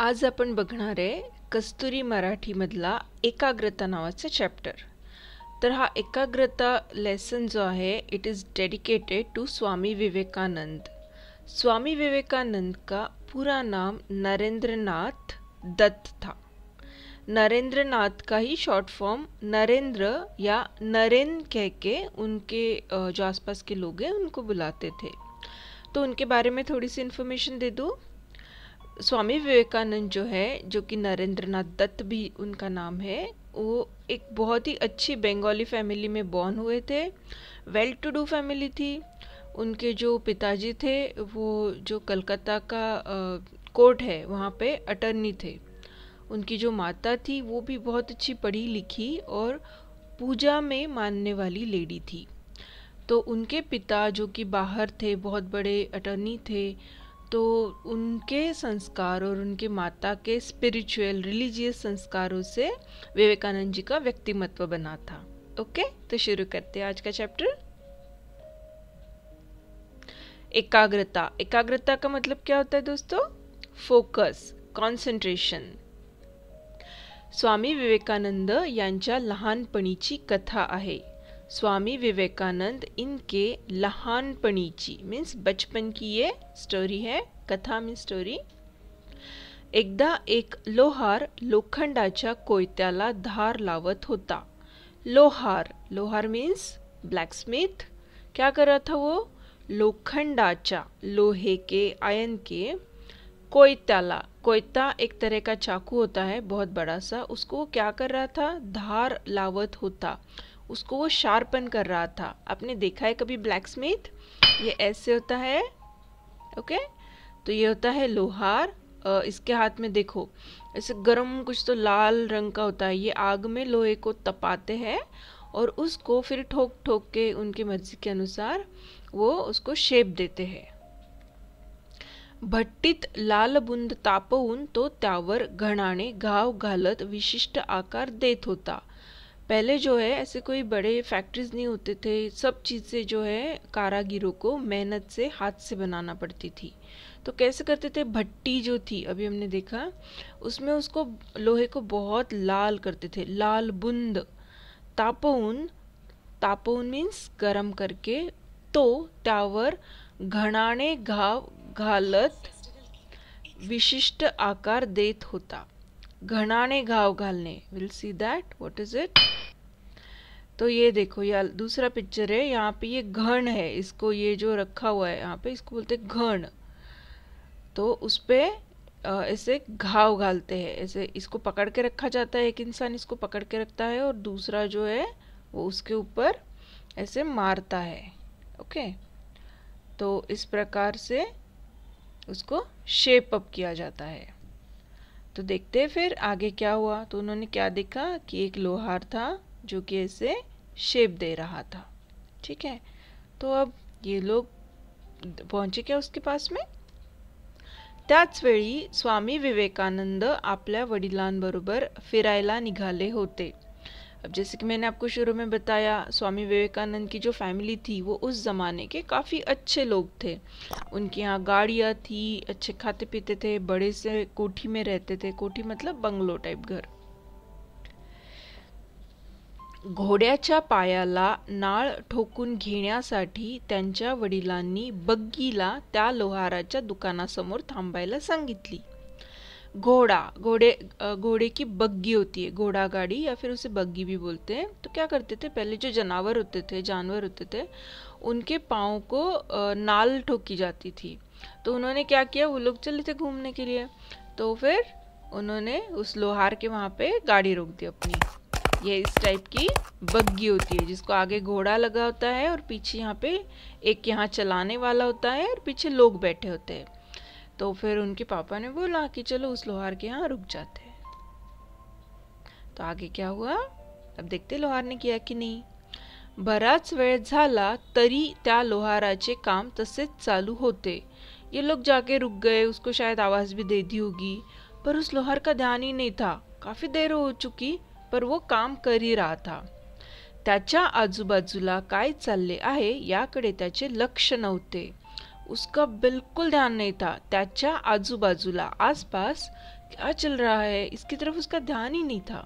आज आपण बघणार आहे कस्तुरी मराठीमधला एकाग्रता नावाचा चॅप्टर तर हा एकाग्रता लेसन जो आहे it is dedicated to Swami Vivekananda Swami Vivekananda का पूरा नाम नरेंद्रनाथ दत्त था नरेंद्रनाथ का ही शॉर्ट फॉर्म नरेंद्र या नरेन कह के उनके जो आसपास के लोग हैं उनको बुलाते थे तो उनके बारे में थोड़ी सी इन्फॉर्मेशन दे दूँ स्वामी विवेकानंद जो है जो कि नरेंद्रनाथ दत्त भी उनका नाम है वो एक बहुत ही अच्छी बंगाली फैमिली में बॉर्न हुए थे वेल टू डू फैमिली थी उनके जो पिताजी थे वो जो कलकत्ता का कोर्ट है वहाँ पे अटर्नी थे उनकी जो माता थी वो भी बहुत अच्छी पढ़ी लिखी और पूजा में मानने वाली लेडी थी तो उनके पिता जो कि बाहर थे बहुत बड़े अटर्नी थे तो उनके संस्कार और उनके माता के स्पिरिचुअल रिलीजियस संस्कारों से विवेकानंद जी का व्यक्तिमत्व बना था ओके तो शुरू करते हैं आज का चैप्टर एकाग्रता एकाग्रता का मतलब क्या होता है दोस्तों फोकस कॉन्सेंट्रेशन स्वामी विवेकानंद यांच्या लहानपणीची कथा आहे स्वामी विवेकानंद इनके लहानपणीची मीन्स बचपन की ये स्टोरी है कथा मीन स्टोरी एकदा एक लोहार लोखंडाच्या कोयत्याला धार लावत होता लोहार लोहार मीन्स स्मिथ क्या कर रहा था वो लोखंडाचा लोहे के आयन के कोयताला कोयता एक तरह का चाकू होता है बहुत बड़ा सा उसको क्या कर रहा था धार लावत होता उसको वो शार्पन कर रहा था आपने देखा है कभी ब्लैक स्मिथ ये ऐसे होता है ओके तो ये होता है लोहार इसके हाथ में देखो ऐसे गरम कुछ तो लाल रंग का होता है ये आग में लोहे को तपाते हैं और उसको फिर ठोक ठोक के उनकी मर्जी के अनुसार वो उसको शेप देते हैं भट्टीत लाल बुंद तापवून तो त्यावर घणाने घाव घालत विशिष्ट आकार देत होता पहले जो है ऐसे कोई बड़े फैक्ट्रीज नहीं होते थे सब चीज़ें जो है कारागिरों को मेहनत से हाथ से बनाना पड़ती थी तो कैसे करते थे भट्टी जो थी अभी हमने देखा उसमें उसको लोहे को बहुत लाल करते थे लाल बुंद तापोन तापोन मीन्स गर्म करके तो त्यावर घनाने घाव घालत विशिष्ट आकार देत होता घनाने घाव घालने will see that what is it तो ये देखो यार दूसरा पिक्चर है यहाँ पे ये घण है इसको ये जो रखा हुआ है यहाँ पे इसको बोलते हैं घण तो उस पर ऐसे घाव घालते हैं ऐसे इसको पकड़ के रखा जाता है एक इंसान इसको पकड़ के रखता है और दूसरा जो है वो उसके ऊपर ऐसे मारता है ओके तो इस प्रकार से उसको शेप अप किया जाता है तो देखते हैं फिर आगे क्या हुआ तो उन्होंने क्या देखा कि एक लोहार था जो कि ऐसे शेप दे रहा था ठीक है तो अब ये लोग पहुंचे क्या उसके पास में वेळी स्वामी विवेकानंद आपल्या वडिलांबरोबर फिरायला निघाले होते अब जैसे कि मैंने आपको शुरू में बताया स्वामी विवेकानंद की जो फैमिली थी वो उस ज़माने के काफ़ी अच्छे लोग थे उनके यहाँ गाड़ियाँ थी अच्छे खाते पीते थे बड़े से कोठी में रहते थे कोठी मतलब बंगलो टाइप घर घोड्याच्या पायाला नाळ ठोकून घेण्यासाठी त्यांच्या वडिलांनी बग्गीला त्या लोहाराच्या दुकानासमोर थांबायला सांगितली घोड़ा घोड़े घोड़े की बग्गी होती है घोड़ा गाड़ी या फिर उसे बग्गी भी बोलते हैं तो क्या करते थे पहले जो जानवर होते थे जानवर होते थे उनके पाँव को नाल ठोकी जाती थी तो उन्होंने क्या किया वो लोग चले थे घूमने के लिए तो फिर उन्होंने उस लोहार के वहाँ पे गाड़ी रोक दी अपनी ये इस टाइप की बग्गी होती है जिसको आगे घोड़ा लगा होता है और पीछे यहाँ पे एक यहाँ चलाने वाला होता है और पीछे लोग बैठे होते हैं तो फिर उनके पापा ने बोला कि चलो उस लोहार के यहाँ रुक जाते हैं तो आगे क्या हुआ अब देखते लोहार ने किया कि नहीं बराच वेळ झाला तरी त्या लोहाराचे काम तसेच चालू होते ये लोग जाके रुक गए उसको शायद आवाज़ भी दे दी होगी पर उस लोहार का ध्यान ही नहीं था काफ़ी देर हो चुकी पर वो काम कर ही रहा था त्याच्या आजूबाजूला काय चालले आहे याकडे त्याचे लक्ष नव्हते उसका बिल्कुल ध्यान नहीं था त्याच्या आजूबाजूला आसपास क्या चल रहा है इसकी तरफ उसका ध्यान ही नहीं था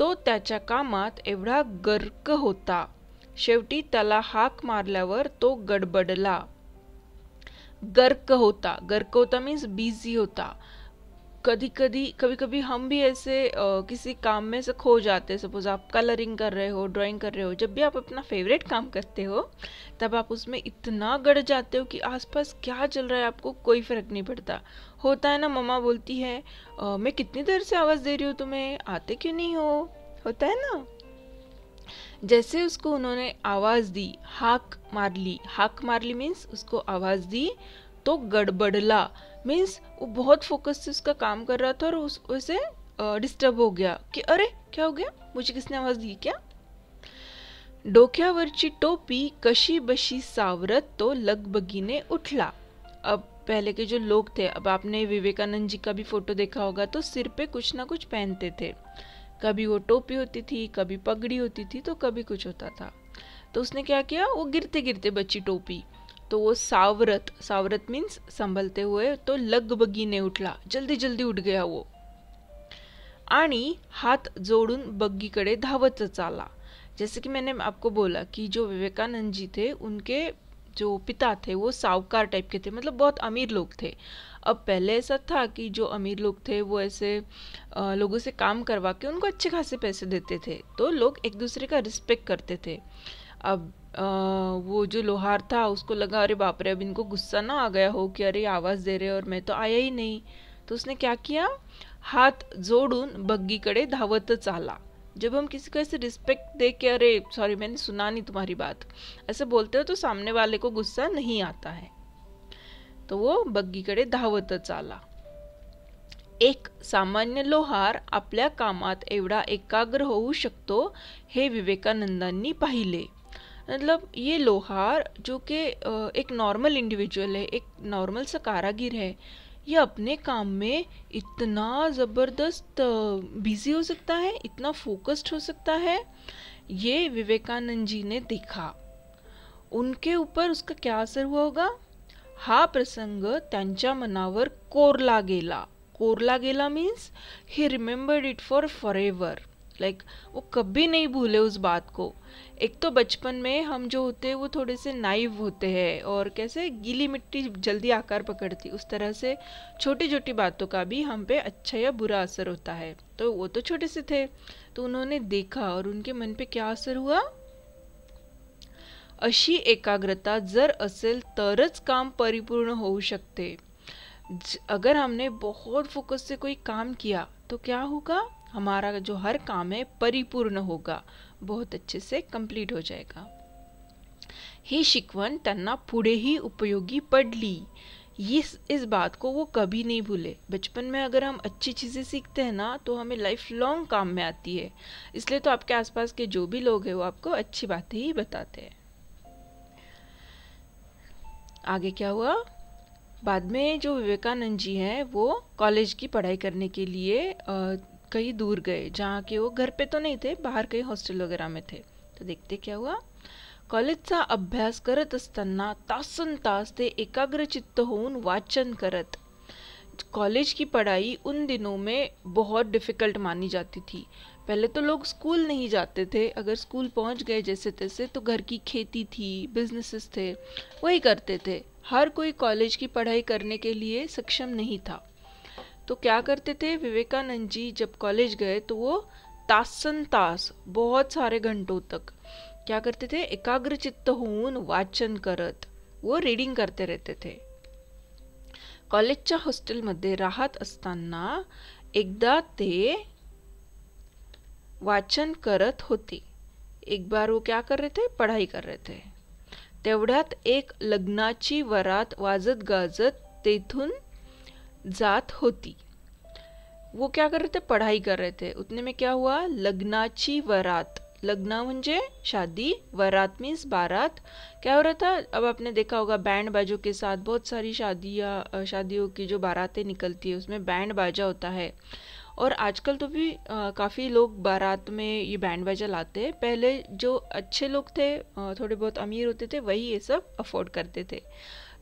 तो त्याच्या कामात एवढा गर्क होता शेवटी त्याला हाक मारल्यावर तो गडबडला गर्क होता गर्क होता मीन्स बिझी होता कभी कभी कभी कभी हम भी ऐसे किसी काम में से खो जाते हैं सपोज़ आप कलरिंग कर रहे हो ड्राइंग कर रहे हो जब भी आप अपना फेवरेट काम करते हो तब आप उसमें इतना गड़ जाते हो कि आसपास क्या चल रहा है आपको कोई फ़र्क नहीं पड़ता होता है ना मम्मा बोलती है मैं कितनी देर से आवाज़ दे रही हूँ तुम्हें आते क्यों नहीं हो होता है ना जैसे उसको उन्होंने आवाज़ दी हाक मार ली हाक मार ली मीन्स उसको आवाज़ दी तो गड़बड़ला मीन्स वो बहुत फोकस से उसका काम कर रहा था और उस उसे डिस्टर्ब हो गया कि अरे क्या हो गया मुझे किसने आवाज दी क्या डोक्यावरची टोपी कशी बशी सावरत तो ने उठला अब पहले के जो लोग थे अब आपने विवेकानंद जी का भी फोटो देखा होगा तो सिर पे कुछ ना कुछ पहनते थे कभी वो टोपी होती थी कभी पगड़ी होती थी तो कभी कुछ होता था तो उसने क्या किया वो गिरते गिरते बची टोपी तो वो सावरत सावरत मीन्स संभलते हुए तो ने उठला जल्दी जल्दी उठ गया वो आणि हात जोड़ून बग्गी कड़े धावत जैसे कि मैंने आपको बोला कि जो विवेकानंद जी थे उनके जो पिता थे वो सावकार टाइप के थे मतलब बहुत अमीर लोग थे अब पहले ऐसा था कि जो अमीर लोग थे वो ऐसे लोगों से काम करवा के उनको अच्छे खासे पैसे देते थे तो लोग एक दूसरे का रिस्पेक्ट करते थे अब आ, वो जो लोहार था उसको लगा अरे बाप रे अब इनको गुस्सा ना आ गया हो कि अरे आवाज़ दे रहे और मैं तो आया ही नहीं तो उसने क्या किया हाथ जोडून बग्गीकडे धावत चाला जब हम किसी को ऐसे रिस्पेक्ट दे के अरे सॉरी मैंने सुना नहीं तुम्हारी बात ऐसे बोलते हो तो सामने वाले को गुस्सा नहीं आता है तो वो बग्गी कड़े धावत चाला एक सामान्य लोहार आपल्या कामात एवढा एकाग्र होऊ शकतो हे विवेकानंदांनी पाहिले मतलब ये लोहार जो कि एक नॉर्मल इंडिविजुअल है एक नॉर्मल सा कारागिर है ये अपने काम में इतना ज़बरदस्त बिजी हो सकता है इतना फोकस्ड हो सकता है ये विवेकानंद जी ने देखा उनके ऊपर उसका क्या असर हुआ होगा हा प्रसंग त्यांच्या मनावर कोरला गेला कोरला गेला means he remembered it for for ever like like, वो कभी नहीं भूले उस बात को एक तो बचपन में हम जो होते हैं वो थोड़े से नाइव होते हैं और कैसे गीली मिट्टी जल्दी आकार पकड़ती उस तरह से छोटी छोटी बातों का भी हम पे अच्छा या बुरा असर होता है तो वो तो छोटे से थे तो उन्होंने देखा और उनके मन पे क्या असर हुआ अशी एकाग्रता जर असेल तरच काम परिपूर्ण होऊ शकते अगर हमने बहुत फोकस से कोई काम किया तो क्या होगा हमारा जो हर काम है परिपूर्ण होगा बहुत अच्छे से कंप्लीट हो जाएगा ही शिकवन तन्ना पूरे ही उपयोगी पडली इस इस बात को वो कभी नहीं भूले बचपन में अगर हम अच्छी चीज़ें सीखते हैं ना तो हमें लाइफ लॉन्ग काम में आती है इसलिए तो आपके आसपास के जो भी लोग हैं वो आपको अच्छी बातें ही बताते हैं आगे क्या हुआ बाद में जो विवेकानंद जी हैं वो कॉलेज की पढ़ाई करने के लिए कहीं दूर गए जहाँ के वो घर पे तो नहीं थे बाहर कहीं हॉस्टल वगैरह में थे तो देखते क्या हुआ कॉलेजचा अभ्यास करत असताना तासन तास ते एकाग्रचित्त होऊन वाचन करत कॉलेज की पढ़ाई उन दिनों में बहुत डिफ़िकल्ट मानी जाती थी पहले तो लोग स्कूल नहीं जाते थे अगर स्कूल पहुंच गए जैसे तैसे तो घर की खेती थी बिजनेसेस थे वही करते थे हर कोई कॉलेज की पढ़ाई करने के लिए सक्षम नहीं था तो क्या करते थे विवेकानंद जी जब कॉलेज गए तो वो तासन तास बहुत सारे घंटों तक क्या करते थे एकाग्रचित्त होऊन वाचन करत वो रीडिंग करते रहते थे कॉलेजच्या हॉस्टेलमध्ये राहत असताना एकदा ते वाचन करत होते एक बार वो क्या कर रहे थे पढ़ाई कर रहे थे तेवढ्यात एक लग्नाची वरात वाजत गाजत तेथून जात होती वो क्या कर रहे थे पढ़ाई कर रहे थे उतने में क्या हुआ लग्नाची वरात लगना मुझे शादी वरात मीन्स बारात क्या हो रहा था अब आपने देखा होगा बैंड बाजों के साथ बहुत सारी शादियाँ शादियों की जो बारातें निकलती है उसमें बैंड बाजा होता है और आजकल तो भी काफ़ी लोग बारात में ये बैंड बाजा लाते हैं पहले जो अच्छे लोग थे आ, थोड़े बहुत अमीर होते थे वही ये सब अफोर्ड करते थे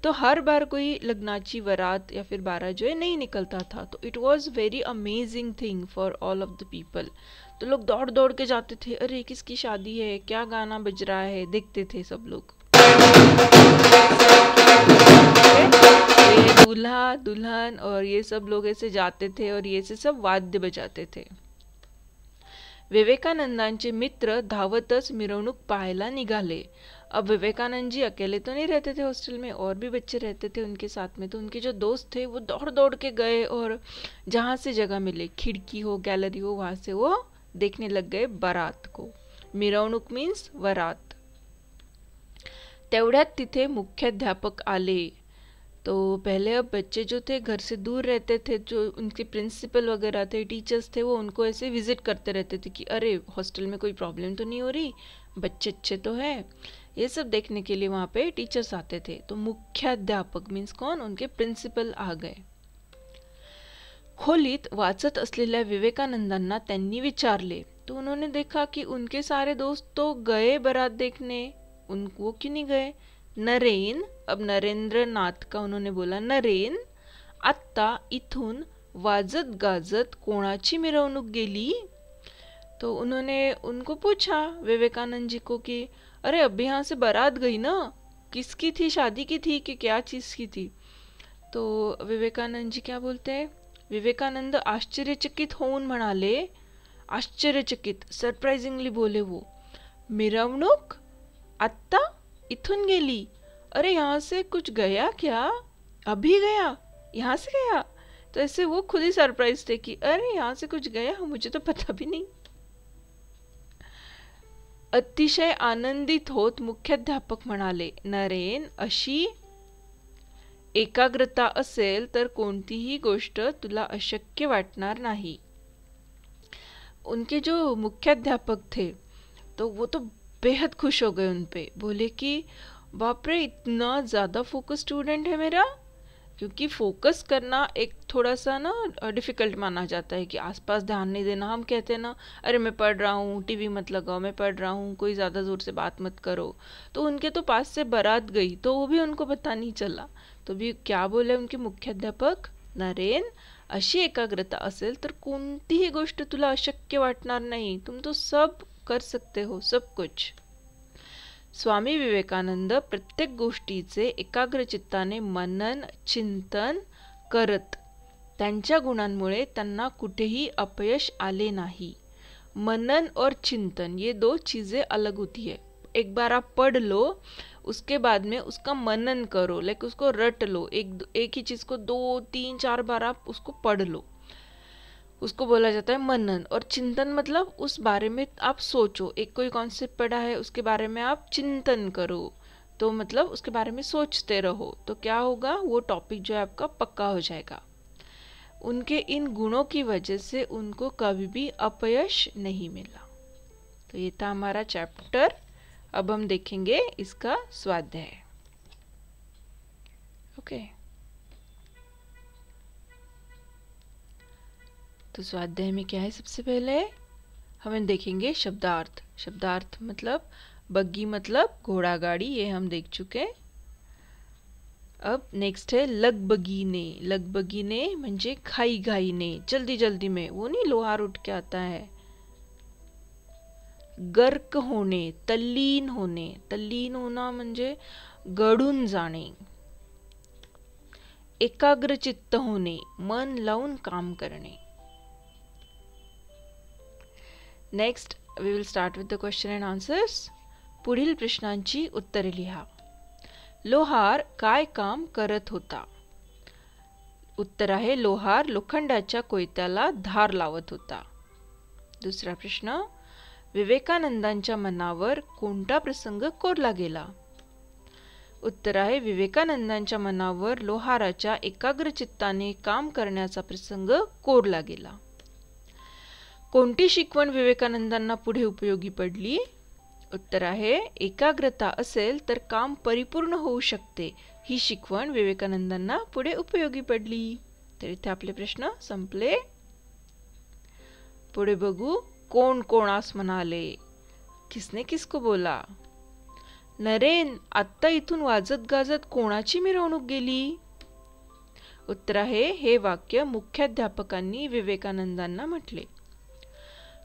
तो हर बार कोई लग्नाची वरात या फिर बारह जो है नहीं निकलता था तो it was very amazing thing for all of the people तो लोग दौड़ दौड़ के जाते थे अरे किसकी शादी है क्या गाना बज रहा है देखते थे सब लोग दूल्हा दुल्हन और ये सब लोग ऐसे जाते थे और ये से सब वाद्य बजाते थे विवेकानंद मित्र धावतच मिरवणूक पाहायला निघाले अब विवेकानंद जी अकेले तो नहीं रहते थे हॉस्टल में और भी बच्चे रहते थे उनके साथ में तो उनके जो दोस्त थे वो दौड़ दौड़ के गए और जहाँ से जगह मिले खिड़की हो गैलरी हो वहाँ से वो देखने लग गए बारात को मिरवणूक मीन्स वरात तेवढ्यात तिथे मुख्याध्यापक आले तो पहले अब बच्चे जो थे घर से दूर रहते थे जो उनके प्रिंसिपल वगैरह थे टीचर्स थे वो उनको ऐसे विज़िट करते रहते थे कि अरे हॉस्टल में कोई प्रॉब्लम तो नहीं हो रही बच्चे अच्छे तो है ये सब देखने के लिए वहाँ पे टीचर्स आते थे तो मुख्याध्यापक मीन्स कौन उनके प्रिंसिपल आ गए खोलीत वाचत असलेल्या विवेकानंदांना त्यांनी विचारले तो उन्होंने देखा कि उनके सारे दोस्त तो गए बारात देखने उनको क्यों नहीं गए नरेन अब नरेंद्र नाथ का उन्होंने बोला नरेन आत्ता इथून वाजत गाजत कोणाची मिरवणूक गेली तो उन्होंने उनको पूछा विवेकानंद जी को कि अरे अब यहाँ से बारात गई ना किसकी थी शादी की थी कि क्या चीज़ की थी तो विवेकानंद जी क्या बोलते हैं विवेकानंद आश्चर्यचकित होऊन म्हणाले आश्चर्यचकित सरप्राइजिंगली बोले वो मिरवणूक आत्ता इथुन गेली अरे यहाँ से कुछ गया क्या अभी गया यहाँ से गया तो ऐसे वो खुद ही सरप्राइज थे कि अरे यहाँ से कुछ गया मुझे तो पता भी नहीं अतिशय आनंदित होत मुख्याध्यापक म्हणाले नरेन अशी एकाग्रता असेल तर कोणतीही गोष्ट तुला अशक्य वाटणार नाही उनके जो मुख्याध्यापक थे तो वो तो बेहद खुश हो गए उन पे बोले कि बापरे रे इतना ज़्यादा फोकस स्टूडेंट है मेरा क्योंकि फोकस करना एक थोड़ा सा ना डिफ़िकल्ट माना जाता है कि आसपास ध्यान नहीं देना हम कहते हैं ना अरे मैं पढ़ रहा हूँ टीवी मत लगाओ मैं पढ़ रहा हूँ कोई ज़्यादा ज़ोर से बात मत करो तो उनके तो पास से बारात गई तो वो भी उनको पता नहीं चला तो भी क्या बोले उनके मुख्याध्यापक नरेन अशी एकाग्रता असेल तर कोणतीही गोष्ट तुला अशक्य वाटणार नाही तुम तो सब कर सकते हो सब कुछ स्वामी विवेकानंद प्रत्येक गोष्टीचे एकाग्रचित्ताने मनन चिंतन करत त्यांच्या गुणांमुळे त्यांना कुठेही अपयश आले नहीं मनन और चिंतन ये दो चीज़ें अलग होती है एक बार आप पढ़ लो उसके बाद में उसका मनन करो लाइक उसको रट लो एक एक ही चीज़ को दो तीन चार बार आप उसको पढ़ लो उसको बोला जाता है मनन और चिंतन मतलब उस बारे में आप सोचो एक कोई कॉन्सेप्ट पढ़ा है उसके बारे में आप चिंतन करो तो मतलब उसके बारे में सोचते रहो तो क्या होगा वो टॉपिक जो है आपका पक्का हो जाएगा उनके इन गुणों की वजह से उनको कभी भी अपयश नहीं मिला तो ये था हमारा चैप्टर अब हम देखेंगे इसका स्वाध्याय ओके okay. तो स्वाध्याय में क्या है सबसे पहले हम देखेंगे शब्दार्थ शब्दार्थ मतलब बग्गी मतलब घोड़ा गाड़ी ये हम देख चुके अब नेक्स्ट है लग बगी ने म्हणजे खाई घाई ने जल्दी जल्दी में वो नहीं लोहार उठ के आता है गर्क होने तल्लीन होने तल्लीन होना म्हणजे गडून एकाग्र एकाग्रचित्त होने मन लाउन काम करने next we will start with the question and answers पुढील प्रश्नांची उत्तरे लिहा लोहार काय काम करत होता उत्तर आहे लोहार लोखंडाच्या कोयत्याला धार लावत होता दुसरा प्रश्न विवेकानंदांच्या मनावर कोणता प्रसंग कोरला गेला उत्तर आहे विवेकानंदांच्या मनावर लोहाराच्या एकाग्रचित्ताने काम करण्याचा प्रसंग कोरला गेला कोणती शिकवण विवेकानंदांना पुढे उपयोगी पडली उत्तर आहे एकाग्रता असेल तर काम परिपूर्ण होऊ शकते ही शिकवण विवेकानंदांना पुढे उपयोगी पडली तर इथे आपले प्रश्न संपले पुढे बघू कोण कोणास म्हणाले किसने किसको बोला नरेन आत्ता इथून वाजत गाजत कोणाची मिरवणूक गेली उत्तर आहे हे वाक्य मुख्याध्यापकांनी विवेकानंदांना म्हटले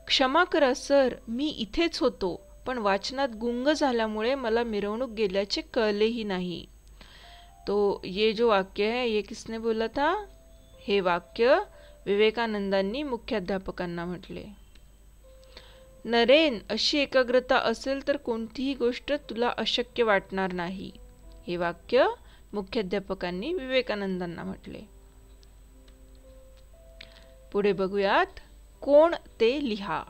क्षमा करा सर मी इथेच होतो पण वाचनात गुंग झाल्यामुळे मला मिरवणूक गेल्याचे कळलेही नाही तो ये जो वाक्य आहे ये किसने बोला था हे वाक्य विवेकानंदांनी मुख्याध्यापकांना म्हटले नरेन अशी एकाग्रता असेल तर कोणतीही गोष्ट तुला अशक्य वाटणार नाही हे वाक्य मुख्याध्यापकांनी विवेकानंदांना म्हटले पुढे बघूयात कोण ते लिहा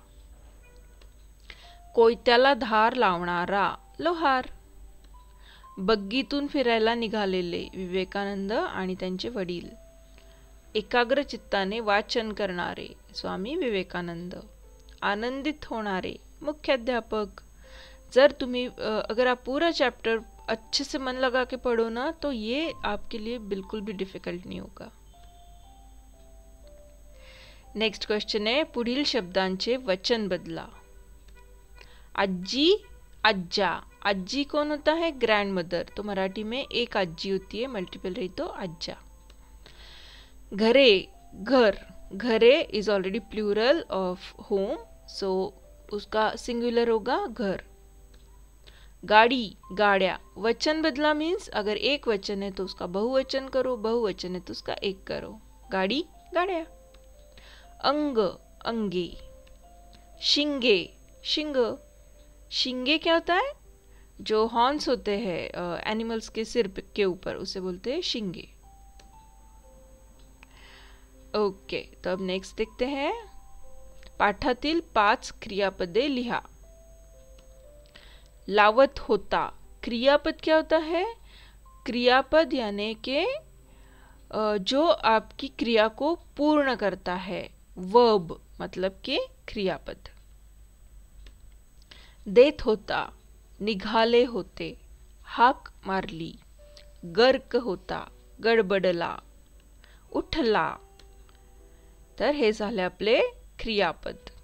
कोयत्याला धार लावणारा लोहार बग्गीतून फिरायला निघालेले विवेकानंद आणि त्यांचे वडील एकाग्र चित्ताने वाचन करणारे स्वामी विवेकानंद आनंदित होणारे मुख्याध्यापक जर तुम्ही अगर आप पूरा चॅप्टर अच्छे से मन लगा के पढ़ो ना तो ये आपके लिए बिल्कुल भी डिफ़िकल्ट नहीं होगा नेक्स्ट क्वेश्चन है पुढ़ शब्दांचे वचन बदला अज्जी अज्जा अज्जी कौन होता है ग्रैंड मदर तो मराठी में एक अज्जी होती है मल्टीपल रही तो अज्जा घरे घर घरे is already plural of home so उसका सिंगुलर होगा घर गाड़ी गाड़िया वचन बदला मीन्स अगर एक वचन है तो उसका बहुवचन करो बहुवचन है तो उसका एक करो गाड़ी गाड़िया अंग अंगी शिंगे शिंग शिंगे क्या होता है जो हॉर्न्स होते हैं एनिमल्स के सिर के ऊपर उसे बोलते हैं शिंगे ओके तो अब नेक्स्ट देखते हैं पाठातील पाच क्रियापदे लिहा लावत होता क्रियापद क्या होता है क्रियापद यानी के जो आपकी क्रिया को पूर्ण करता है वर्ब मतलब कि क्रियापद देत होता निघाले होते हाक मारली गर्क होता गडबडला उठला तर हे झाले आपले क्रियापद